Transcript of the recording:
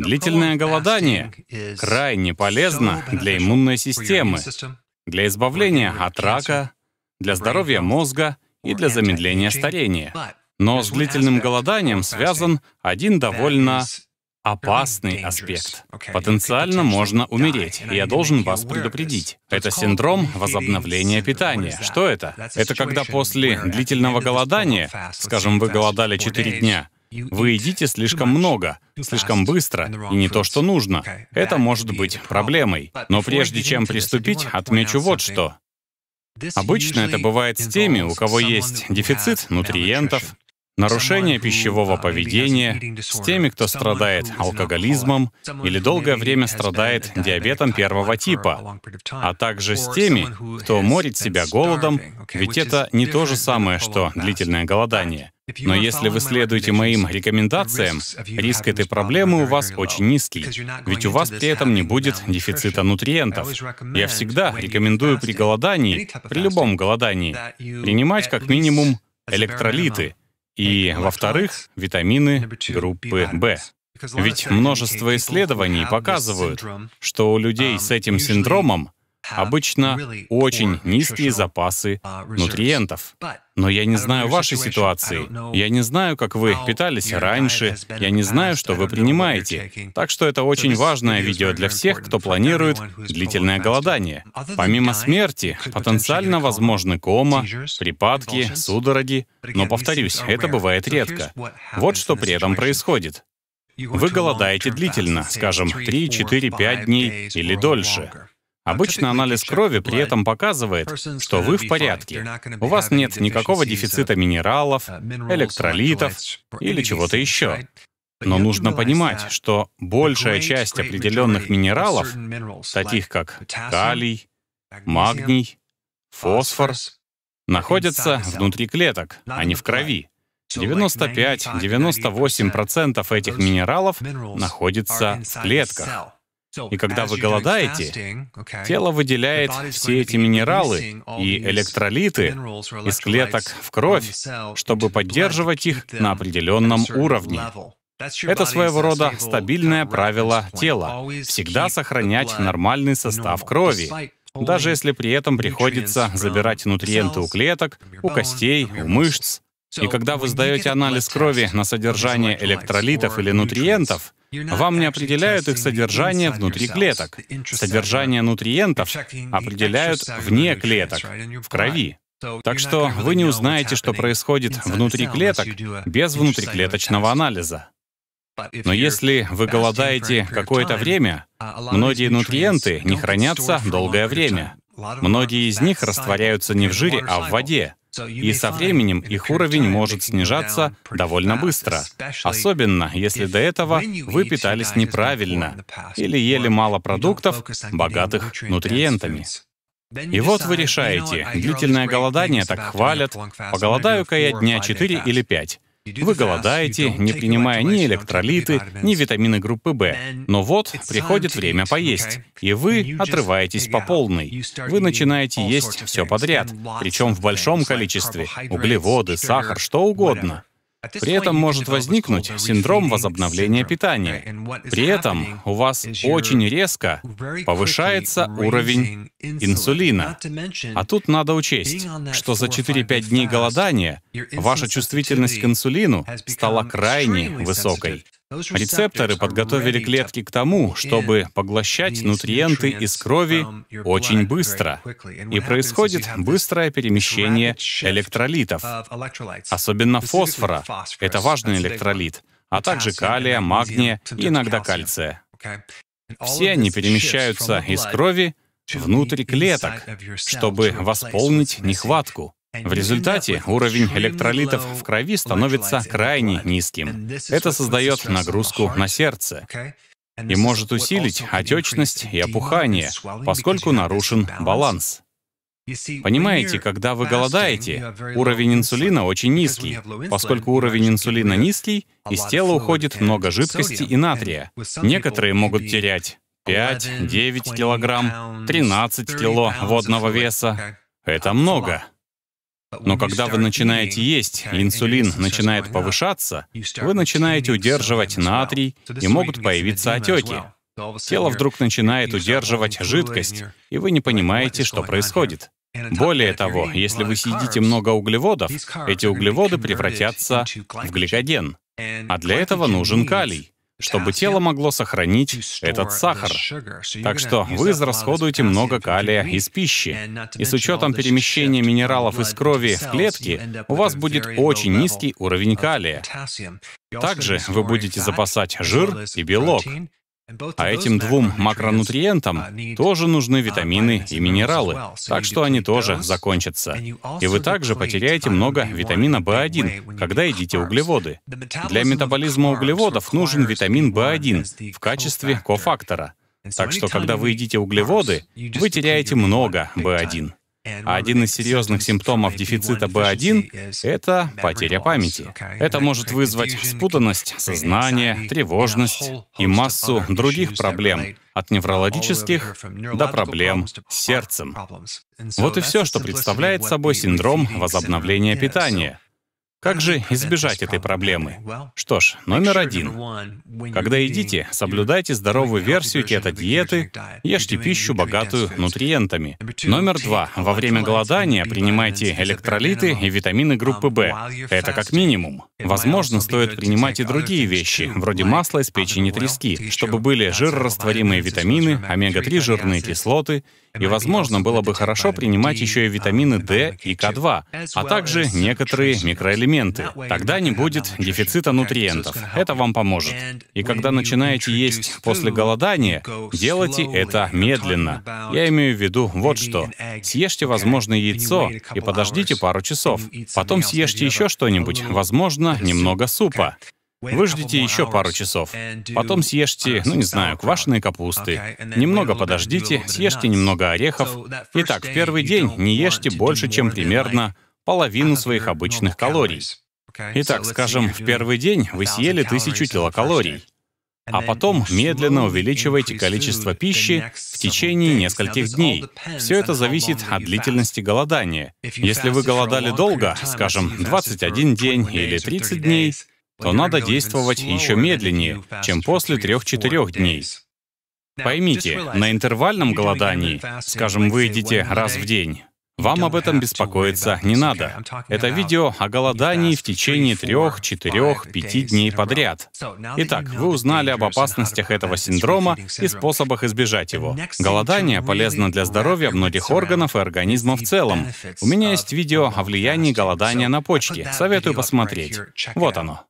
Длительное голодание крайне полезно для иммунной системы, для избавления от рака, для здоровья мозга и для замедления старения. Но с длительным голоданием связан один довольно опасный аспект. Потенциально можно умереть, и я должен вас предупредить. Это синдром возобновления питания. Что это? Это когда после длительного голодания, скажем, вы голодали 4 дня, вы едите слишком много, слишком быстро и не то, что нужно. Это может быть проблемой. Но прежде чем приступить, отмечу вот что. Обычно это бывает с теми, у кого есть дефицит нутриентов, нарушение пищевого uh, поведения, с теми, кто страдает алкоголизмом или долгое время страдает диабетом первого типа, а также с теми, кто морит себя голодом, ведь это не то же самое, что длительное голодание. Но если вы следуете моим рекомендациям, риск этой проблемы у вас очень низкий, ведь у вас при этом не будет дефицита нутриентов. Я всегда рекомендую при голодании, при любом голодании, принимать как минимум электролиты и, во-вторых, витамины группы В. Ведь множество исследований показывают, что у людей с um, этим синдромом обычно очень низкие запасы uh, нутриентов. Но я не знаю вашей ситуации. Я не знаю, как вы питались раньше. Я не знаю, что вы принимаете. Так что это очень важное видео для всех, кто планирует длительное голодание. Помимо смерти, потенциально возможны кома, припадки, судороги. Но, повторюсь, это бывает редко. Вот что при этом происходит. Вы голодаете длительно, скажем, 3, 4, 5 дней или дольше. Обычно анализ крови при этом показывает, что вы в порядке. У вас нет никакого дефицита минералов, uh, электролитов или чего-то еще. Но нужно понимать, что большая часть определенных минералов, таких как калий, магний, фосфор, находятся внутри клеток, а не в крови. 95-98% этих минералов находится в клетках. И когда вы голодаете, тело выделяет все эти минералы и электролиты из клеток в кровь, чтобы поддерживать их на определенном уровне. Это своего рода стабильное правило тела — всегда сохранять нормальный состав крови, даже если при этом приходится забирать нутриенты у клеток, у костей, у мышц. И когда вы сдаете анализ крови на содержание электролитов или нутриентов, вам не определяют их содержание внутри клеток. Содержание нутриентов определяют вне клеток, в крови. Так что вы не узнаете, что происходит внутри клеток, без внутриклеточного анализа. Но если вы голодаете какое-то время, многие нутриенты не хранятся долгое время. Многие из них растворяются не в жире, а в воде. И со временем их уровень может снижаться довольно быстро, особенно если до этого вы питались неправильно или ели мало продуктов, богатых нутриентами. И вот вы решаете, длительное голодание так хвалят, поголодаю-ка я дня 4 или 5. Вы голодаете, не принимая ни электролиты, ни витамины группы В. Но вот приходит время поесть, и вы отрываетесь по полной. Вы начинаете есть все подряд, причем в большом количестве — углеводы, сахар, что угодно. А При этом может возникнуть синдром возобновления питания. При этом у вас очень резко повышается уровень инсулина. А тут надо учесть, что за 4-5 дней голодания ваша чувствительность к инсулину стала крайне высокой. Рецепторы подготовили клетки к тому, чтобы поглощать нутриенты из крови очень быстро. И происходит быстрое перемещение электролитов, особенно фосфора. Это важный электролит, а также калия, магния и иногда кальция. Все они перемещаются из крови внутрь клеток, чтобы восполнить нехватку. В результате уровень электролитов в крови становится крайне низким. Это создает нагрузку на сердце и может усилить отечность и опухание, поскольку нарушен баланс. Понимаете, когда вы голодаете, уровень инсулина очень низкий. Поскольку уровень инсулина низкий, из тела уходит много жидкости и натрия. Некоторые могут терять 5, 9 килограмм, 13 кило водного веса. Это много. Но когда вы начинаете есть, инсулин начинает повышаться, вы начинаете удерживать натрий, и могут появиться отеки. Тело вдруг начинает удерживать жидкость, и вы не понимаете, что происходит. Более того, если вы съедите много углеводов, эти углеводы превратятся в гликоген. А для этого нужен калий чтобы тело могло сохранить этот сахар. Так что вы израсходуете много калия из пищи. И с учетом перемещения минералов из крови в клетки, у вас будет очень низкий уровень калия. Также вы будете запасать жир и белок. А этим двум макронутриентам тоже нужны витамины и минералы, так что они тоже закончатся. И вы также потеряете много витамина B1, когда едите углеводы. Для метаболизма углеводов нужен витамин B1 в качестве кофактора. Так что, когда вы едите углеводы, вы теряете много B1. Один из серьезных симптомов дефицита B1 — это потеря памяти. Это может вызвать спутанность сознания, тревожность и массу других проблем, от неврологических до проблем с сердцем. Вот и все, что представляет собой синдром возобновления питания, как же избежать этой проблемы? Что ж, номер один. Когда едите, соблюдайте здоровую версию кето-диеты, ешьте пищу, богатую нутриентами. Номер два. Во время голодания принимайте электролиты и витамины группы um, В. Это как минимум. Возможно, стоит принимать и другие вещи, вроде масла из печени трески, чтобы были жирорастворимые витамины, омега-3 жирные кислоты, и, возможно, было бы хорошо принимать еще и um, витамины D и К2, а также некоторые микроэлементы элементы. Тогда не будет дефицита нутриентов. Это вам поможет. И когда начинаете есть после голодания, делайте это медленно. Я имею в виду вот что. Съешьте, возможно, яйцо и подождите пару часов. Потом съешьте еще что-нибудь, возможно, немного супа. Выждите еще пару часов. Потом съешьте, ну не знаю, квашеные капусты. Немного подождите, съешьте немного орехов. Итак, в первый день не ешьте больше, чем примерно половину своих обычных калорий. Итак, скажем, в первый день вы съели тысячу килокалорий, а потом медленно увеличиваете количество пищи в течение нескольких дней. Все это зависит от длительности голодания. Если вы голодали долго, скажем, 21 день или 30 дней, то надо действовать еще медленнее, чем после 3-4 дней. Поймите, на интервальном голодании, скажем, вы едите раз в день, вам об этом беспокоиться не надо. Это видео о голодании в течение трех, четырех, пяти дней подряд. Итак, вы узнали об опасностях этого синдрома и способах избежать его. Голодание полезно для здоровья многих органов и организма в целом. У меня есть видео о влиянии голодания на почки. Советую посмотреть. Вот оно.